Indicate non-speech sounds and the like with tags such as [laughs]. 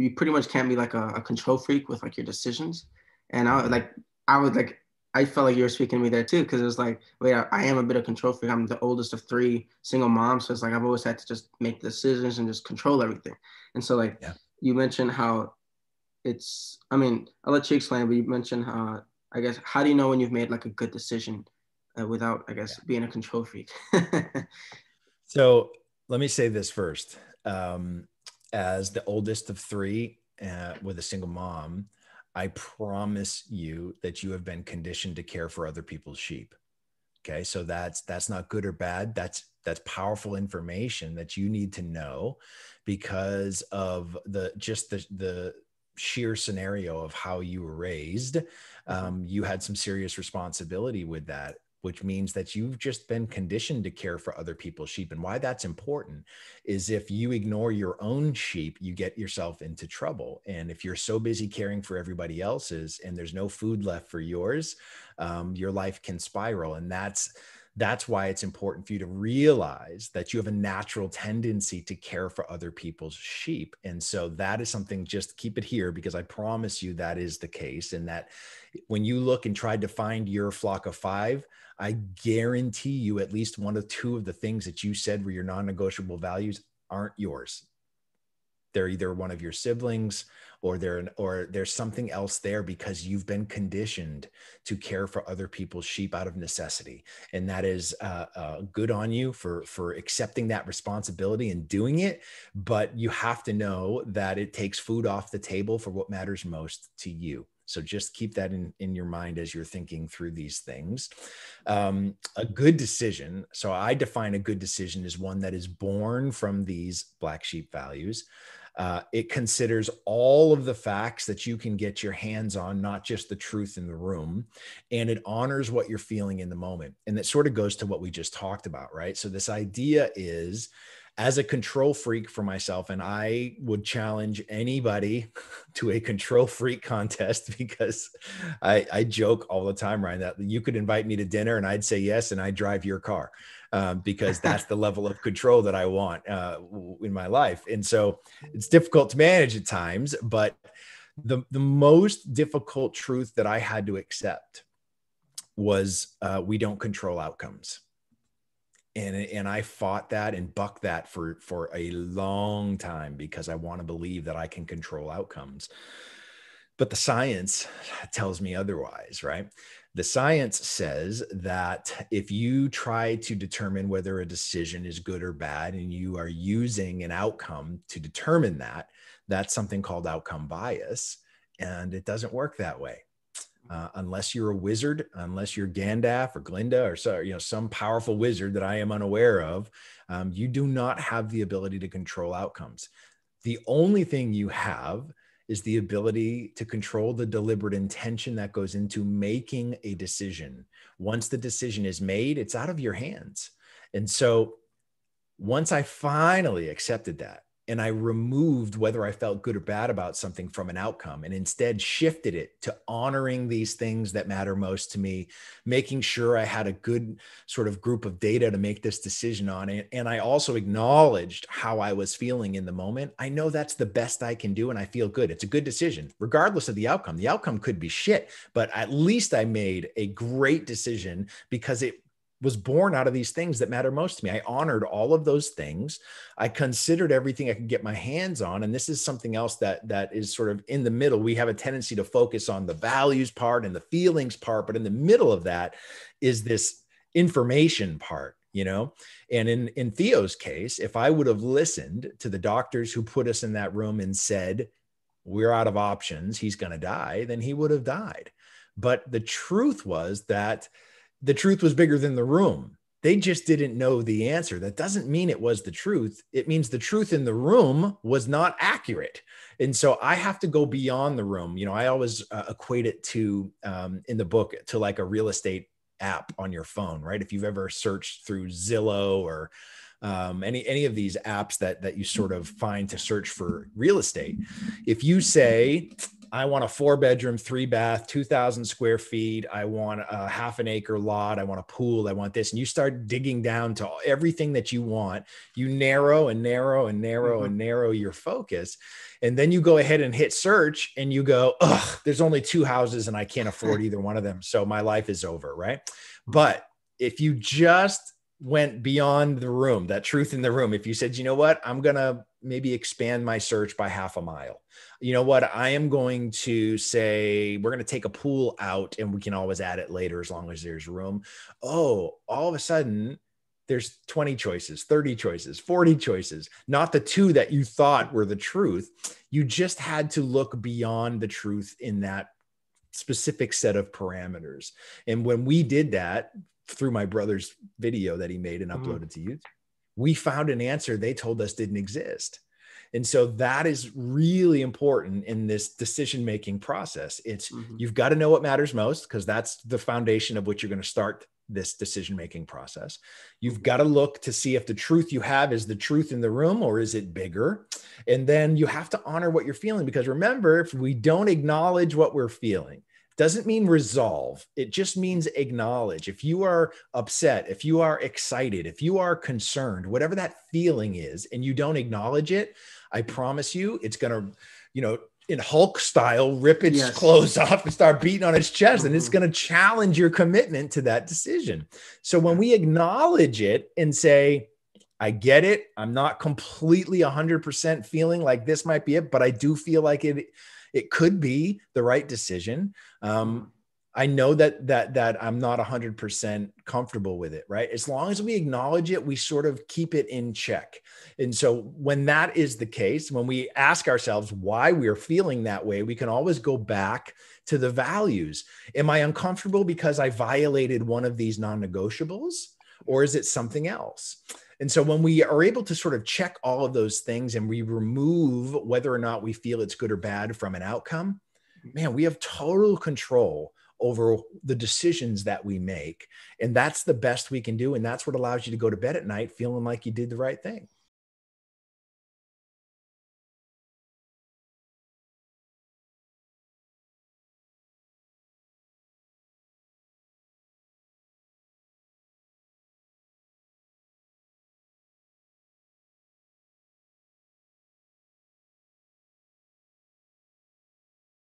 you pretty much can't be like a, a control freak with like your decisions. And I like I was like I felt like you were speaking to me there too, because it was like, wait, I, I, am a bit of control freak. I'm the oldest of three single moms, so it's like I've always had to just make decisions and just control everything. And so, like yeah. you mentioned how it's, I mean, I'll let you explain, but you mentioned how, I guess, how do you know when you've made like a good decision uh, without, I guess, yeah. being a control freak? [laughs] so let me say this first. Um, as the oldest of three uh, with a single mom, I promise you that you have been conditioned to care for other people's sheep. Okay, so that's that's not good or bad. That's that's powerful information that you need to know because of the just the the sheer scenario of how you were raised. Um, you had some serious responsibility with that which means that you've just been conditioned to care for other people's sheep. And why that's important is if you ignore your own sheep, you get yourself into trouble. And if you're so busy caring for everybody else's and there's no food left for yours, um, your life can spiral. And that's that's why it's important for you to realize that you have a natural tendency to care for other people's sheep. And so that is something, just keep it here because I promise you that is the case. And that when you look and try to find your flock of five, I guarantee you at least one or two of the things that you said were your non negotiable values aren't yours. They're either one of your siblings or they're an, or there's something else there because you've been conditioned to care for other people's sheep out of necessity. And that is uh, uh, good on you for, for accepting that responsibility and doing it. But you have to know that it takes food off the table for what matters most to you. So just keep that in, in your mind as you're thinking through these things. Um, a good decision. So I define a good decision as one that is born from these black sheep values. Uh, it considers all of the facts that you can get your hands on, not just the truth in the room. And it honors what you're feeling in the moment. And that sort of goes to what we just talked about, right? So, this idea is as a control freak for myself and i would challenge anybody [laughs] to a control freak contest [laughs] because I, I joke all the time ryan that you could invite me to dinner and i'd say yes and i would drive your car um, because [laughs] that's the level of control that i want uh, in my life and so it's difficult to manage at times but the, the most difficult truth that i had to accept was uh, we don't control outcomes and and I fought that and bucked that for for a long time because I want to believe that I can control outcomes. But the science tells me otherwise, right? The science says that if you try to determine whether a decision is good or bad and you are using an outcome to determine that, that's something called outcome bias and it doesn't work that way uh, unless you're a wizard, unless you're Gandalf or Glinda or so, you know some powerful wizard that I am unaware of, um, you do not have the ability to control outcomes. The only thing you have is the ability to control the deliberate intention that goes into making a decision. Once the decision is made, it's out of your hands. And so once I finally accepted that, and I removed whether I felt good or bad about something from an outcome and instead shifted it to honoring these things that matter most to me, making sure I had a good sort of group of data to make this decision on it. And I also acknowledged how I was feeling in the moment. I know that's the best I can do and I feel good. It's a good decision, regardless of the outcome. The outcome could be shit, but at least I made a great decision because it was born out of these things that matter most to me. I honored all of those things. I considered everything I could get my hands on. And this is something else that that is sort of in the middle. We have a tendency to focus on the values part and the feelings part, but in the middle of that is this information part you know and in in theo's case if i would have listened to the doctors who put us in that room and said we're out of options he's going to die then he would have died but the truth was that the truth was bigger than the room. They just didn't know the answer. That doesn't mean it was the truth. It means the truth in the room was not accurate. And so I have to go beyond the room. You know, I always uh, equate it to um, in the book to like a real estate app on your phone, right? If you've ever searched through Zillow or um, any any of these apps that that you sort of find to search for real estate, if you say I want a four bedroom, three bath, 2,000 square feet. I want a half an acre lot. I want a pool. I want this. And you start digging down to everything that you want. You narrow and narrow and narrow mm-hmm. and narrow your focus. And then you go ahead and hit search and you go, ugh, there's only two houses and I can't afford [laughs] either one of them. So my life is over. Right. But if you just went beyond the room, that truth in the room, if you said, you know what, I'm going to maybe expand my search by half a mile. You know what, I am going to say, we're going to take a pool out and we can always add it later as long as there's room. Oh, all of a sudden, there's 20 choices, 30 choices, 40 choices, not the two that you thought were the truth. You just had to look beyond the truth in that specific set of parameters. And when we did that through my brother's video that he made and mm. uploaded mm. to YouTube. We found an answer they told us didn't exist. And so that is really important in this decision making process. It's mm-hmm. you've got to know what matters most because that's the foundation of which you're going to start this decision making process. You've mm-hmm. got to look to see if the truth you have is the truth in the room or is it bigger? And then you have to honor what you're feeling because remember, if we don't acknowledge what we're feeling, doesn't mean resolve. It just means acknowledge. If you are upset, if you are excited, if you are concerned, whatever that feeling is, and you don't acknowledge it, I promise you, it's going to, you know, in Hulk style, rip its yes. clothes [laughs] off and start beating on its chest. Mm-hmm. And it's mm-hmm. going to challenge your commitment to that decision. So when we acknowledge it and say, I get it, I'm not completely 100% feeling like this might be it, but I do feel like it, it could be the right decision. Um, I know that that that I'm not 100% comfortable with it, right? As long as we acknowledge it, we sort of keep it in check. And so when that is the case, when we ask ourselves why we're feeling that way, we can always go back to the values. Am I uncomfortable because I violated one of these non-negotiables or is it something else? And so when we are able to sort of check all of those things and we remove whether or not we feel it's good or bad from an outcome, man, we have total control over the decisions that we make. And that's the best we can do. And that's what allows you to go to bed at night feeling like you did the right thing.